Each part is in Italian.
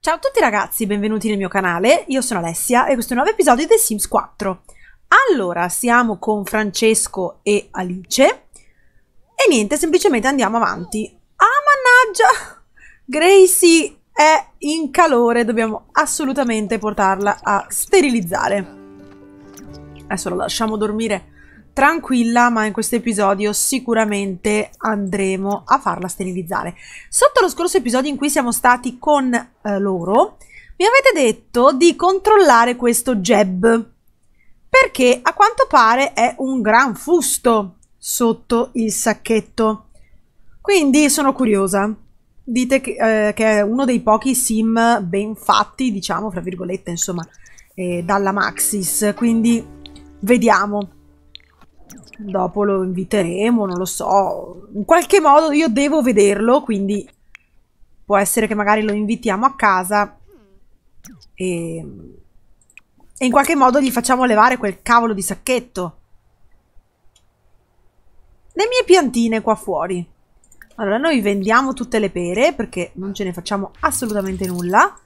Ciao a tutti ragazzi, benvenuti nel mio canale, io sono Alessia e questo è un nuovo episodio di The Sims 4. Allora, siamo con Francesco e Alice e niente, semplicemente andiamo avanti. Ah, mannaggia! Gracie è in calore, dobbiamo assolutamente portarla a sterilizzare. Adesso la lasciamo dormire tranquilla, ma in questo episodio sicuramente andremo a farla sterilizzare. Sotto lo scorso episodio in cui siamo stati con eh, loro, mi avete detto di controllare questo jeb perché a quanto pare è un gran fusto sotto il sacchetto. Quindi sono curiosa. Dite che, eh, che è uno dei pochi sim ben fatti, diciamo, fra virgolette, insomma, eh, dalla Maxis. Quindi vediamo dopo lo inviteremo, non lo so. In qualche modo io devo vederlo, quindi può essere che magari lo invitiamo a casa e, e in qualche modo gli facciamo levare quel cavolo di sacchetto. Le mie piantine qua fuori. Allora, noi vendiamo tutte le pere perché non ce ne facciamo assolutamente nulla.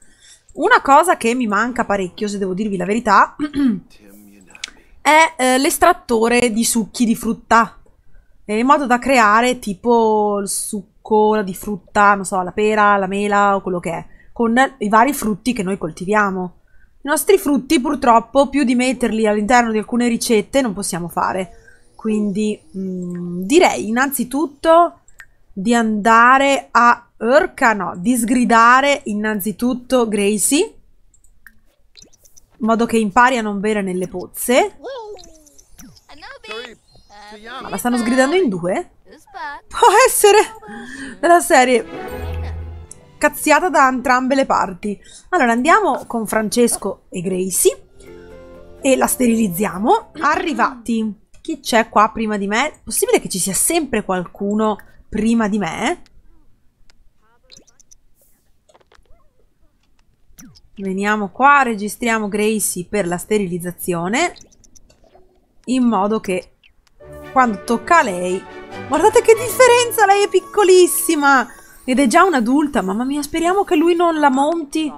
Una cosa che mi manca parecchio, se devo dirvi la verità, è eh, l'estrattore di succhi di frutta, in modo da creare tipo il succo di frutta, non so, la pera, la mela o quello che è, con i vari frutti che noi coltiviamo. I nostri frutti purtroppo più di metterli all'interno di alcune ricette non possiamo fare, quindi mh, mm, direi innanzitutto di andare a Urca, no, di sgridare innanzitutto Gracie in modo che impari a non bere nelle pozze. Ma la stanno sgridando in due? Può essere della serie cazziata da entrambe le parti. Allora andiamo con Francesco e Gracie e la sterilizziamo. Arrivati. Chi c'è qua prima di me? Possibile che ci sia sempre qualcuno prima di me? Veniamo qua, registriamo Gracie per la sterilizzazione, in modo che quando tocca a lei... Guardate che differenza, lei è piccolissima! Ed è già un'adulta, mamma mia, speriamo che lui non la monti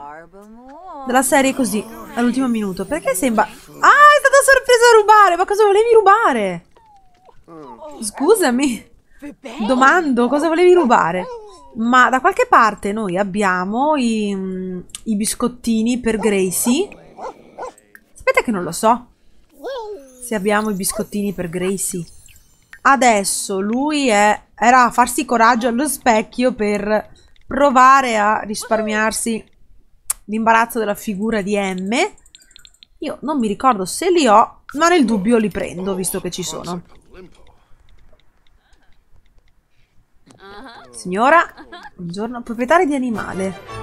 della serie così, all'ultimo minuto. Perché sembra... Ah, è stata sorpresa a rubare, ma cosa volevi rubare? Scusami. Domando cosa volevi rubare? Ma da qualche parte noi abbiamo i, mm, i biscottini per Gracie. Sapete che non lo so. Se abbiamo i biscottini per Gracie. Adesso lui è, era a farsi coraggio allo specchio per provare a risparmiarsi l'imbarazzo della figura di M. Io non mi ricordo se li ho, ma nel dubbio li prendo, visto che ci sono. Signora, buongiorno, proprietaria di animale.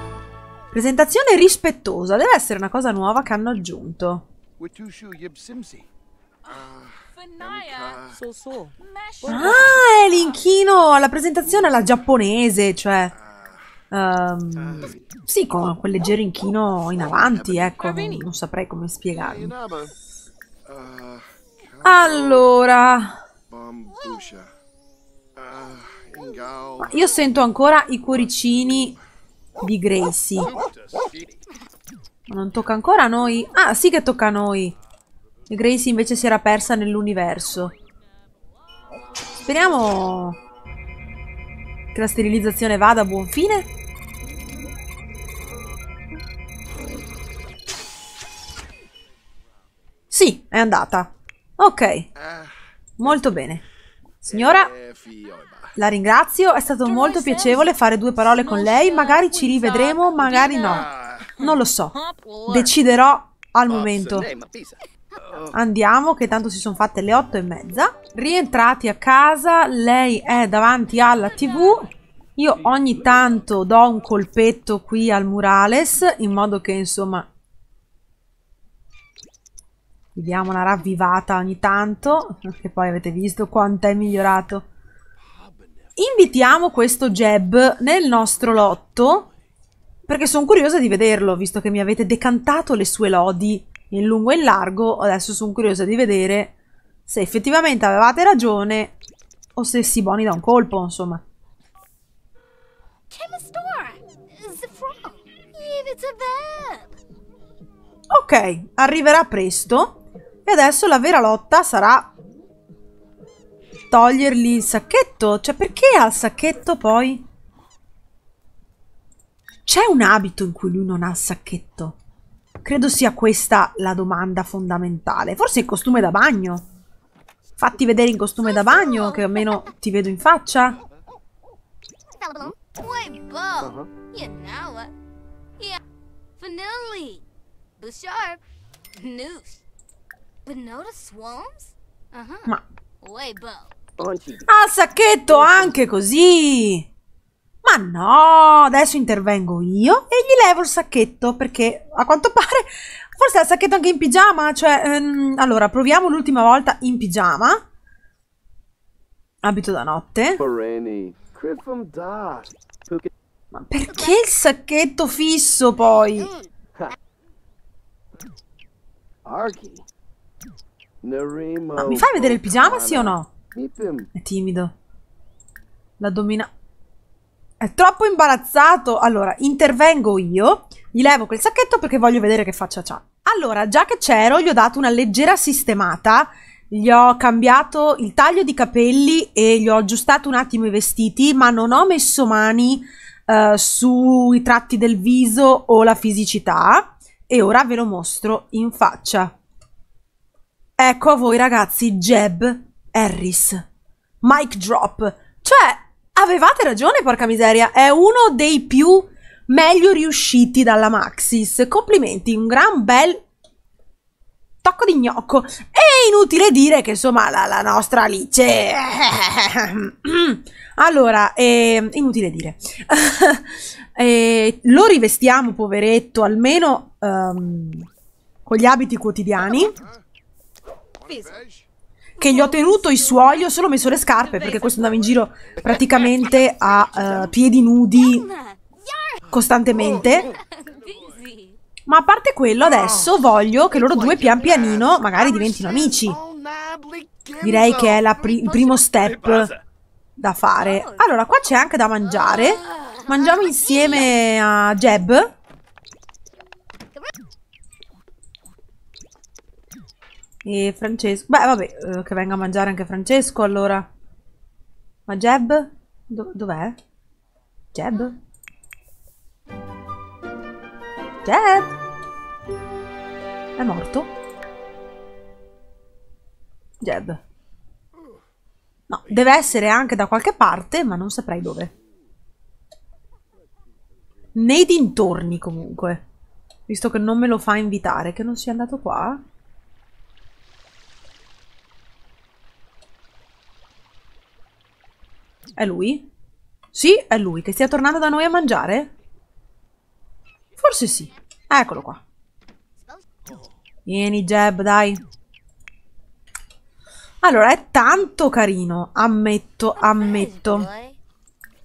Presentazione rispettosa, deve essere una cosa nuova che hanno aggiunto. Ah, è l'inchino alla presentazione alla giapponese, cioè... Um, sì, con quel leggero inchino in avanti, ecco, non, saprei come spiegarlo. Allora... Io sento ancora i cuoricini di Gracie. Ma non tocca ancora a noi? Ah, sì che tocca a noi. E Gracie invece si era persa nell'universo. Speriamo che la sterilizzazione vada a buon fine. Sì, è andata. Ok. Molto bene. Signora... Eh, la ringrazio, è stato molto piacevole fare due parole con lei, magari ci rivedremo, magari no. Non lo so, deciderò al momento. Oh. Andiamo, che tanto si sono fatte le otto e mezza. Rientrati a casa, lei è davanti alla tv. Io ogni tanto do un colpetto qui al murales, in modo che insomma... Gli una ravvivata ogni tanto, che poi avete visto quanto è migliorato invitiamo questo Jeb nel nostro lotto perché sono curiosa di vederlo, visto che mi avete decantato le sue lodi in lungo e in largo, adesso sono curiosa di vedere se effettivamente avevate ragione o se si Siboni da un colpo, insomma. Ok, arriverà presto e adesso la vera lotta sarà togliergli il sacchetto? Cioè, perché ha il sacchetto poi? C'è un abito in cui lui non ha il sacchetto? Credo sia questa la domanda fondamentale. Forse il costume da bagno. Fatti vedere in costume da bagno, che almeno ti vedo in faccia. Uh-huh. Ma... Ah, sacchetto anche così! Ma no, adesso intervengo io e gli levo il sacchetto perché a quanto pare forse ha il sacchetto anche in pigiama, cioè ehm, allora proviamo l'ultima volta in pigiama. Abito da notte. Ma perché il sacchetto fisso poi? Ma mi fai vedere il pigiama sì o no? È timido. La domina... È troppo imbarazzato. Allora, intervengo io, gli levo quel sacchetto perché voglio vedere che faccia c'ha. Allora, già che c'ero, gli ho dato una leggera sistemata, gli ho cambiato il taglio di capelli e gli ho aggiustato un attimo i vestiti, ma non ho messo mani uh, sui tratti del viso o la fisicità. E ora ve lo mostro in faccia. Ecco a voi ragazzi, Jeb Harris. Mike drop. Cioè, avevate ragione, porca miseria. È uno dei più meglio riusciti dalla Maxis. Complimenti, un gran bel tocco di gnocco. È inutile dire che insomma la, la nostra Alice. allora, eh, inutile dire. eh, lo rivestiamo, poveretto, almeno um, con gli abiti quotidiani. Peace che gli ho tenuto i suoi, gli ho solo messo le scarpe perché questo andava in giro praticamente a uh, piedi nudi costantemente. Ma a parte quello, adesso voglio che loro due pian pianino magari diventino amici. Direi che è pri il primo step da fare. Allora, qua c'è anche da mangiare. Mangiamo insieme a Jeb. E Francesco. Beh, vabbè, eh, che venga a mangiare anche Francesco allora. Ma Jeb? Do Dov'è? Jeb? Jeb? È morto? Jeb. No, deve essere anche da qualche parte, ma non saprei dove. Nei dintorni comunque. Visto che non me lo fa invitare, che non sia andato qua. È lui? Sì, è lui, che stia tornando da noi a mangiare? Forse sì. Eccolo qua. Vieni, Jeb, dai. Allora, è tanto carino, ammetto, ammetto.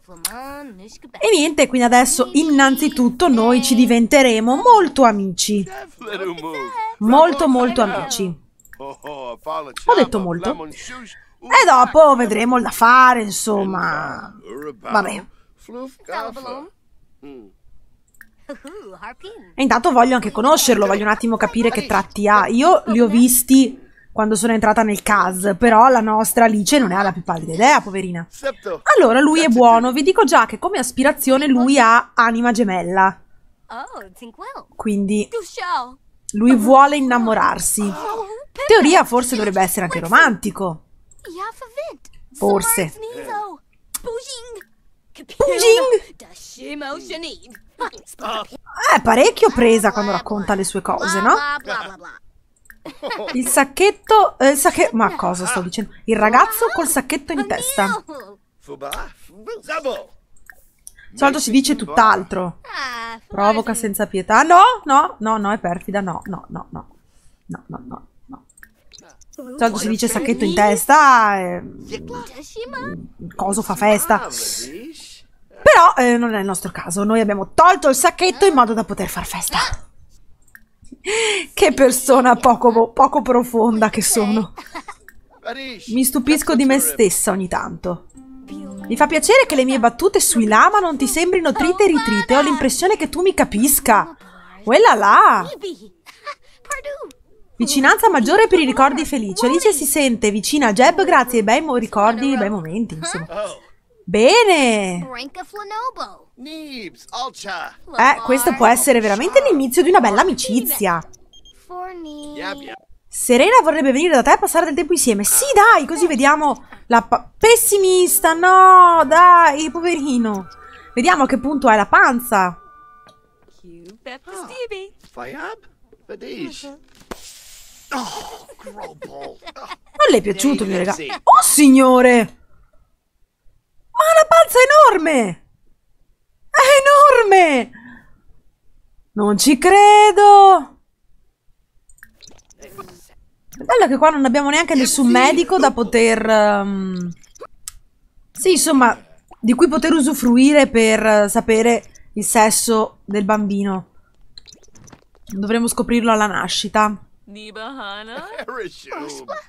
E niente, quindi adesso innanzitutto noi ci diventeremo molto amici. Molto, molto amici. Oh, oh, Ho detto molto. E dopo vedremo il da fare, insomma. Vabbè. E intanto voglio anche conoscerlo, voglio un attimo capire che tratti ha. Io li ho visti quando sono entrata nel CAS, però la nostra Alice non è ha la più pallida idea, poverina. Allora, lui è buono, vi dico già che come aspirazione lui ha anima gemella. Quindi lui vuole innamorarsi. In Teoria forse dovrebbe essere anche romantico. Forse. Puging! Eh. È ah. eh, parecchio presa quando racconta le sue cose, no? Il sacchetto... Eh, il sacchetto... Ma cosa sto dicendo? Il ragazzo col sacchetto in testa. Solito si dice tutt'altro. Ah, Provoca senza pietà. No, no, no, no, è perfida. No, no, no, no. No, no, no. Tanto si dice sacchetto in testa, e... Eh, cioè, coso fa festa. Ah, Però eh, non è il nostro caso, noi abbiamo tolto il sacchetto in ah. modo da poter far festa. Che persona poco, poco profonda che sono. Mi stupisco di me stessa ogni tanto. Mi fa piacere che le mie battute sui lama non ti sembrino trite e ritrite, ho l'impressione che tu mi capisca. Quella là! Vicinanza maggiore per i ricordi felici. Alice si sente vicina a Jeb grazie ai bei ricordi, ai bei momenti, insomma. Oh. Bene! Eh, questo può essere veramente l'inizio di una bella amicizia. Serena vorrebbe venire da te a passare del tempo insieme. Sì, dai, così vediamo la pessimista. No, dai, poverino. Vediamo a che punto è la panza. Oh. Oh, non le è piaciuto, mio regalo? Oh, signore! Ma ha una panza enorme! È enorme! Non ci credo! Bello che qua non abbiamo neanche nessun medico da poter... Um... Sì, insomma, di cui poter usufruire per eh, sapere il sesso del bambino. Dovremmo scoprirlo alla nascita. Nibahana.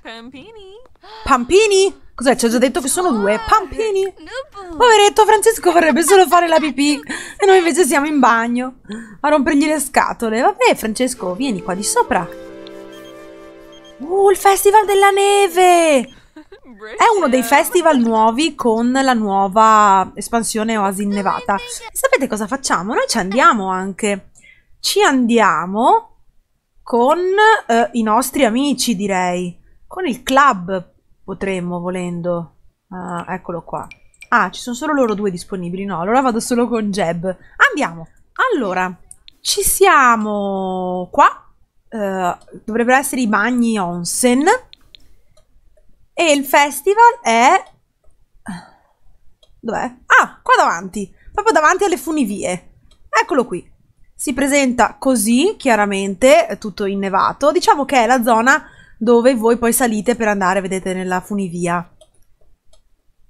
Pampini. Pampini? Cos'è? Ci ho già detto che sono due. Pampini. Poveretto, Francesco vorrebbe solo fare la pipì. E noi invece siamo in bagno. A rompergli le scatole. Vabbè, Francesco, vieni qua di sopra. Uh, il Festival della Neve. È uno dei festival nuovi con la nuova espansione Oasi Innevata. sapete cosa facciamo? Noi ci andiamo anche. Ci andiamo con eh, i nostri amici, direi. Con il club potremmo, volendo. Uh, eccolo qua. Ah, ci sono solo loro due disponibili. No, allora vado solo con Jeb. Andiamo. Allora, ci siamo qua. Uh, dovrebbero essere i bagni Onsen. E il festival è... Eh, dov'è? Ah, qua davanti. Proprio davanti alle funivie. Eccolo qui. Si presenta così, chiaramente, eh, tutto innevato. Diciamo che è la zona dove voi poi salite per andare, vedete, nella funivia.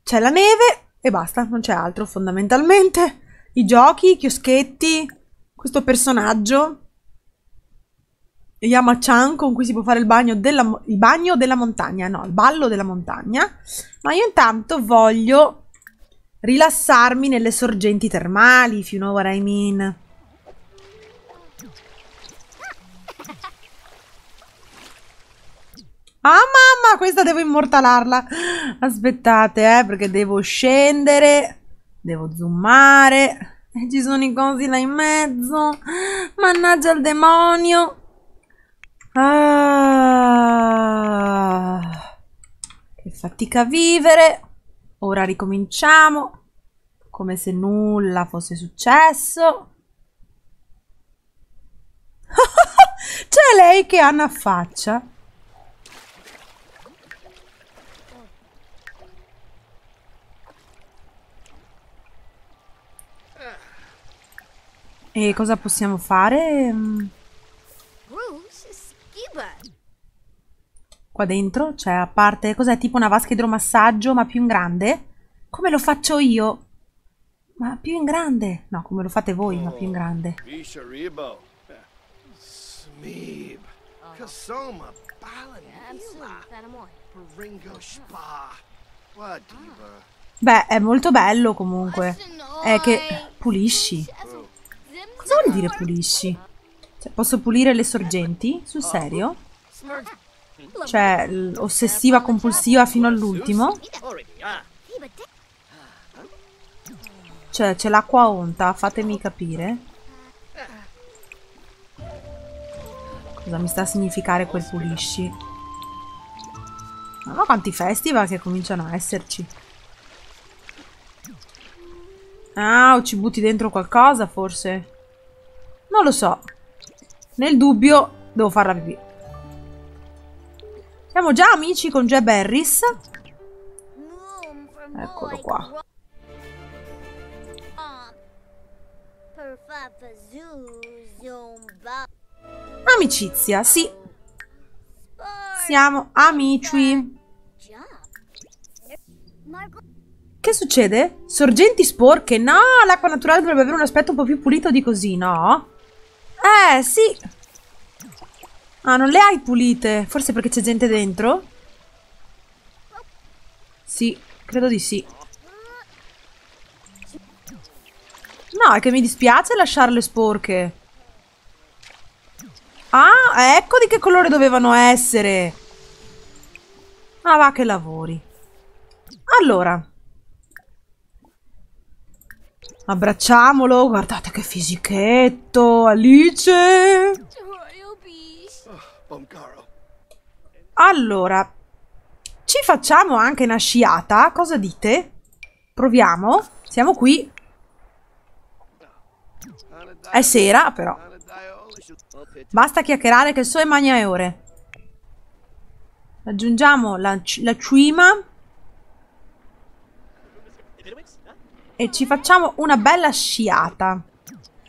C'è la neve e basta, non c'è altro fondamentalmente. I giochi, i chioschetti, questo personaggio, Yama-chan con cui si può fare il bagno, della, il bagno della montagna, no, il ballo della montagna. Ma io intanto voglio rilassarmi nelle sorgenti termali, fino a know what I mean. Ah mamma, questa devo immortalarla. Aspettate, eh, perché devo scendere, devo zoomare. E ci sono i cosi là in mezzo. Mannaggia il demonio. Ah, che fatica vivere. Ora ricominciamo. Come se nulla fosse successo. C'è lei che ha una faccia E cosa possiamo fare? Qua dentro cioè a parte... Cos'è? Tipo una vasca idromassaggio ma più in grande? Come lo faccio io? Ma più in grande? No, come lo fate voi ma più in grande. Oh, Beh, è molto bello comunque. È che pulisci. Cosa vuol dire pulisci? Cioè, posso pulire le sorgenti? Sul serio? Cioè, ossessiva compulsiva fino all'ultimo? Cioè, c'è l'acqua onta, fatemi capire. Cosa mi sta a significare quel pulisci? Ma quanti festival che cominciano a esserci. Ah, o ci butti dentro qualcosa, forse? Non lo so. Nel dubbio devo farla pipì. Siamo già amici con Jeb Harris. Eccolo qua. Amicizia, sì. Siamo amici. Che succede? Sorgenti sporche? No, l'acqua naturale dovrebbe avere un aspetto un po' più pulito di così, no? Eh, sì. Ah, non le hai pulite. Forse perché c'è gente dentro? Sì, credo di sì. No, è che mi dispiace lasciarle sporche. Ah, ecco di che colore dovevano essere. Ah, va che lavori. Allora, Abbracciamolo, guardate che fisichetto, Alice! Oh, allora, ci facciamo anche una sciata, cosa dite? Proviamo, siamo qui. È sera, però. Basta chiacchierare che il sole magna è ore. Aggiungiamo la, la cima e ci facciamo una bella sciata.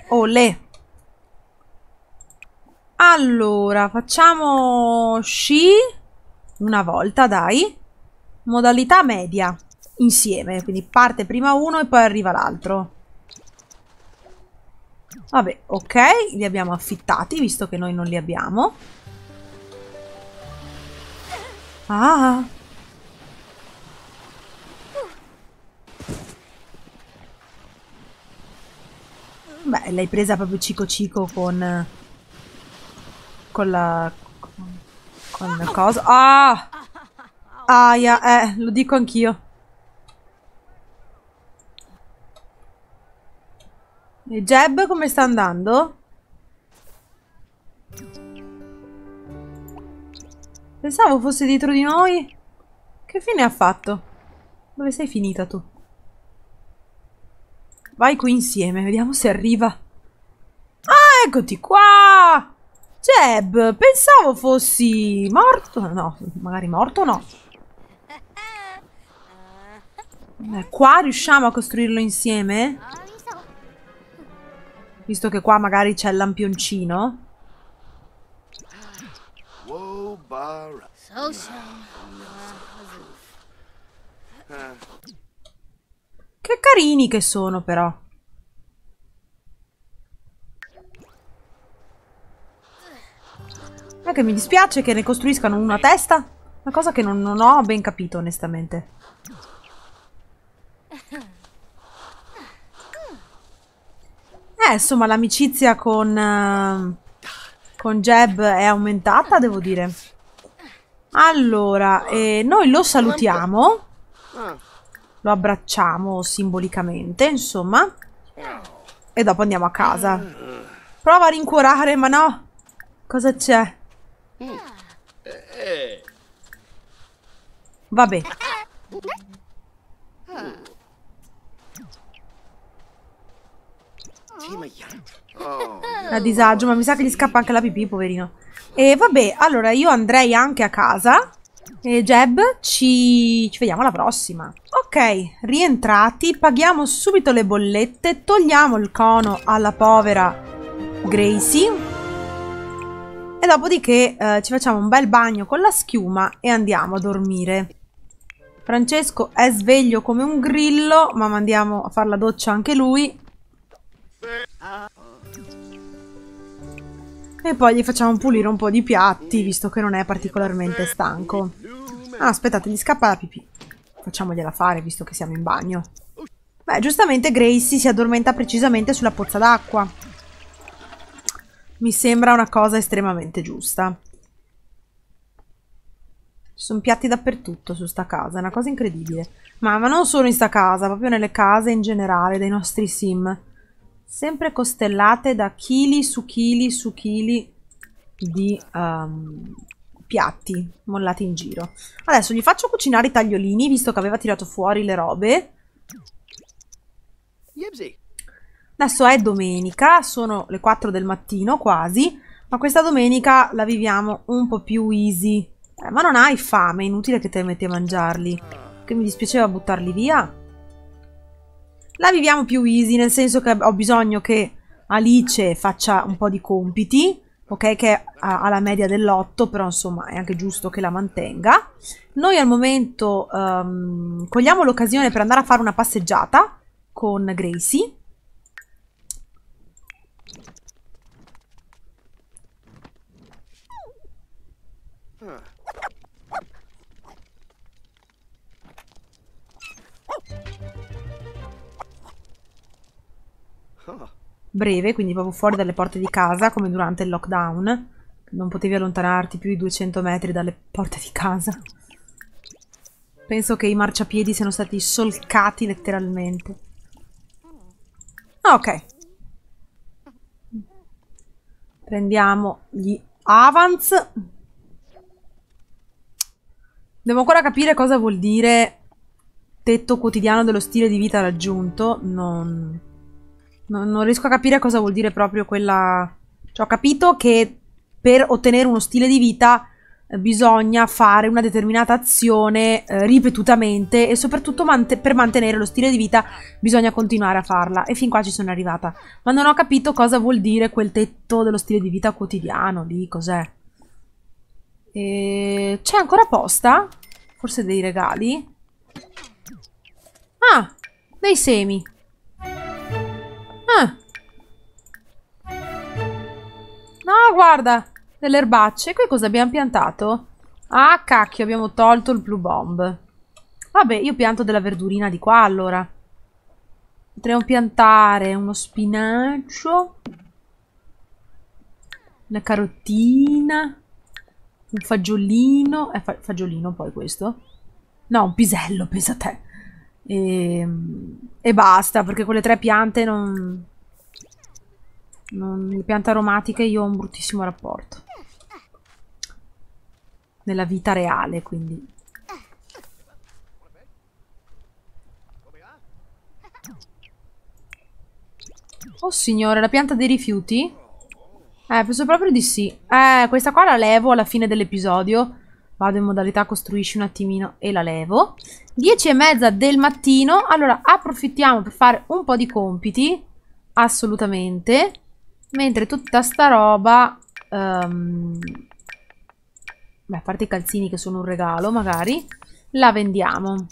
Olè. Allora, facciamo sci una volta, dai. Modalità media, insieme. Quindi parte prima uno e poi arriva l'altro. Vabbè, ok, li abbiamo affittati, visto che noi non li abbiamo. Ah, Beh, l'hai presa proprio cico cico con... Con la... Con, la cosa... Ah! Aia, ah, yeah, eh, lo dico anch'io. E Jeb come sta andando? Pensavo fosse dietro di noi. Che fine ha fatto? Dove sei finita tu? Vai qui insieme, vediamo se arriva. Ah, eccoti qua! Jeb, pensavo fossi morto. No, magari morto o no. Beh, qua riusciamo a costruirlo insieme? Visto che qua magari c'è il lampioncino. Wow, Uh, che carini che sono però. Ma che mi dispiace che ne costruiscano una testa. Una cosa che non, non ho ben capito onestamente. Eh, insomma, l'amicizia con... Uh, con Jeb è aumentata, devo dire. Allora, eh, noi lo salutiamo. Ah lo abbracciamo simbolicamente, insomma. E dopo andiamo a casa. Prova a rincuorare, ma no. Cosa c'è? Vabbè. A disagio, ma mi sa che gli scappa anche la pipì, poverino. E vabbè, allora io andrei anche a casa. E Jeb, ci, ci vediamo alla prossima. Ok, rientrati, paghiamo subito le bollette, togliamo il cono alla povera Gracie e dopodiché eh, ci facciamo un bel bagno con la schiuma e andiamo a dormire. Francesco è sveglio come un grillo, ma mandiamo a fare la doccia anche lui. E poi gli facciamo pulire un po' di piatti, visto che non è particolarmente stanco. Ah, aspettate, gli scappa la pipì facciamogliela fare visto che siamo in bagno. Beh, giustamente Gracie si addormenta precisamente sulla pozza d'acqua. Mi sembra una cosa estremamente giusta. Ci sono piatti dappertutto su sta casa, è una cosa incredibile. Ma, ma non solo in sta casa, proprio nelle case in generale dei nostri sim. Sempre costellate da chili su chili su chili di um, piatti mollati in giro. Adesso gli faccio cucinare i tagliolini, visto che aveva tirato fuori le robe. Adesso è domenica, sono le 4 del mattino quasi, ma questa domenica la viviamo un po' più easy. Eh, ma non hai fame, è inutile che te metti a mangiarli. Che mi dispiaceva buttarli via. La viviamo più easy, nel senso che ho bisogno che Alice faccia un po' di compiti ok? Che ha, la media dell'8, però insomma è anche giusto che la mantenga. Noi al momento um, cogliamo l'occasione per andare a fare una passeggiata con Gracie. Huh. Ah. breve, quindi proprio fuori dalle porte di casa, come durante il lockdown. Non potevi allontanarti più di 200 metri dalle porte di casa. Penso che i marciapiedi siano stati solcati letteralmente. Ok. Prendiamo gli avance. Devo ancora capire cosa vuol dire tetto quotidiano dello stile di vita raggiunto. Non No, non riesco a capire cosa vuol dire proprio quella... Cioè ho capito che per ottenere uno stile di vita eh, bisogna fare una determinata azione eh, ripetutamente e soprattutto mant per mantenere lo stile di vita bisogna continuare a farla e fin qua ci sono arrivata ma non ho capito cosa vuol dire quel tetto dello stile di vita quotidiano lì cos'è c'è ancora posta? forse dei regali ah dei semi Ah. No, guarda. Delle erbacce. Qui cosa abbiamo piantato? Ah, cacchio, abbiamo tolto il blue bomb. Vabbè, io pianto della verdurina di qua, allora. Potremmo piantare uno spinaccio. Una carottina. Un fagiolino. È eh, fa fagiolino poi questo? No, un pisello, pensa a te. E, ehm, e basta, perché con le tre piante non... non... Le piante aromatiche io ho un bruttissimo rapporto. Nella vita reale, quindi... Oh signore, la pianta dei rifiuti? Eh, penso proprio di sì. Eh, questa qua la levo alla fine dell'episodio vado in modalità costruisci un attimino e la levo 10 e mezza del mattino allora approfittiamo per fare un po' di compiti assolutamente mentre tutta sta roba um, beh, a parte i calzini che sono un regalo magari la vendiamo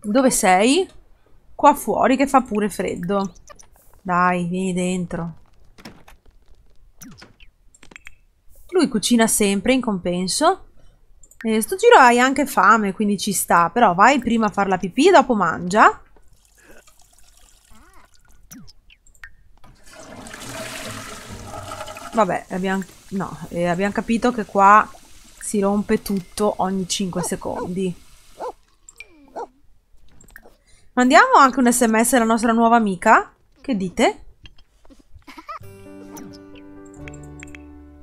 dove sei? qua fuori che fa pure freddo dai vieni dentro lui cucina sempre in compenso eh, sto giro hai anche fame, quindi ci sta. Però vai prima a fare la pipì e dopo mangia. Vabbè, abbiamo... No, eh, abbiamo capito che qua si rompe tutto ogni 5 secondi. Mandiamo anche un sms alla nostra nuova amica. Che dite?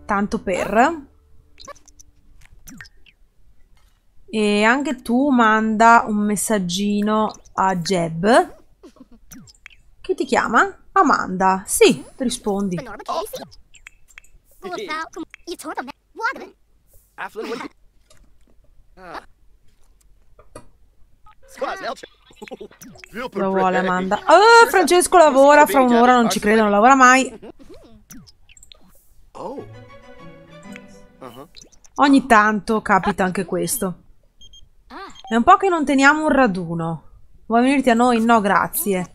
Tanto per... E anche tu manda un messaggino a Jeb. Che ti chiama? Amanda. Sì, rispondi. Lo vuole Amanda. Oh, Francesco lavora fra un'ora, non ci credo, non lavora mai. Oh. Ogni tanto capita anche questo. È un po' che non teniamo un raduno. Vuoi venirti a noi? No, grazie.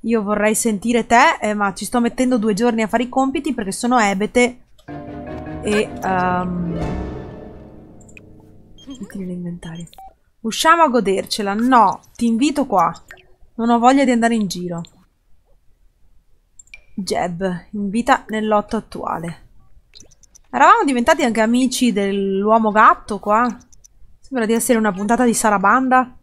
Io vorrei sentire te, eh, ma ci sto mettendo due giorni a fare i compiti perché sono ebete e... Um... Mettili l'inventario. Usciamo a godercela. No, ti invito qua. Non ho voglia di andare in giro. Jeb, invita nell'otto attuale. Eravamo diventati anche amici dell'uomo gatto qua. Sembra di essere una puntata di Sarabanda.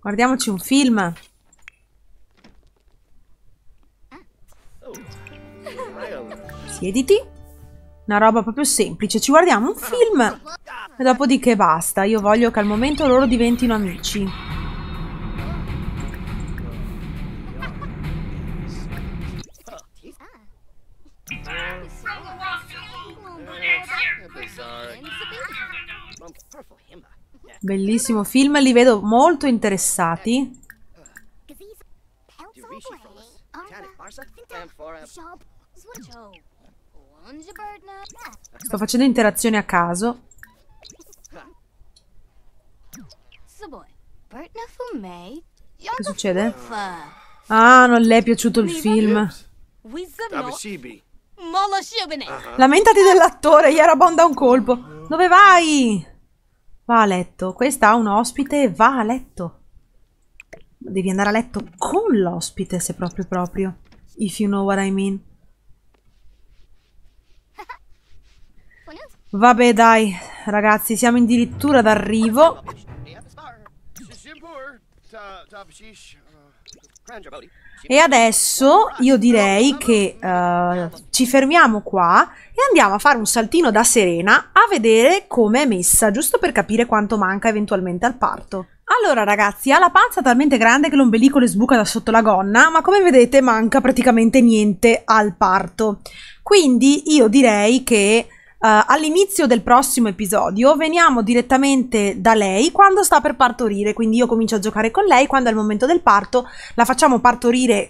Guardiamoci un film. Siediti. Una roba proprio semplice. Ci guardiamo un film e dopodiché basta. Io voglio che al momento loro diventino amici. Bellissimo film, li vedo molto interessati. Sto facendo interazioni a caso. Che succede? Ah, non le è piaciuto il film. Lamentati dell'attore, Yarabon da un colpo. Dove vai? Va a letto. Questa ha un ospite va a letto. Devi andare a letto con l'ospite, se proprio proprio. If you know what I mean. Vabbè dai, ragazzi, siamo addirittura d'arrivo. E adesso io direi che uh, ci fermiamo qua e andiamo a fare un saltino da Serena a vedere come è messa, giusto per capire quanto manca eventualmente al parto. Allora ragazzi, ha la panza talmente grande che l'ombelico le sbuca da sotto la gonna, ma come vedete manca praticamente niente al parto. Quindi io direi che Uh, all'inizio del prossimo episodio veniamo direttamente da lei quando sta per partorire, quindi io comincio a giocare con lei, quando è il momento del parto la facciamo partorire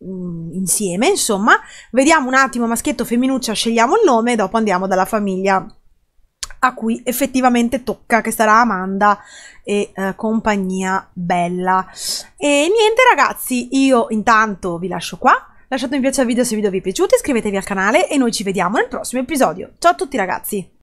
uh, insieme, insomma, vediamo un attimo maschietto, femminuccia, scegliamo il nome e dopo andiamo dalla famiglia a cui effettivamente tocca, che sarà Amanda e eh, compagnia bella. E niente ragazzi, io intanto vi lascio qua, Lasciate un mi piace al video se il video vi è piaciuto, iscrivetevi al canale e noi ci vediamo nel prossimo episodio. Ciao a tutti ragazzi!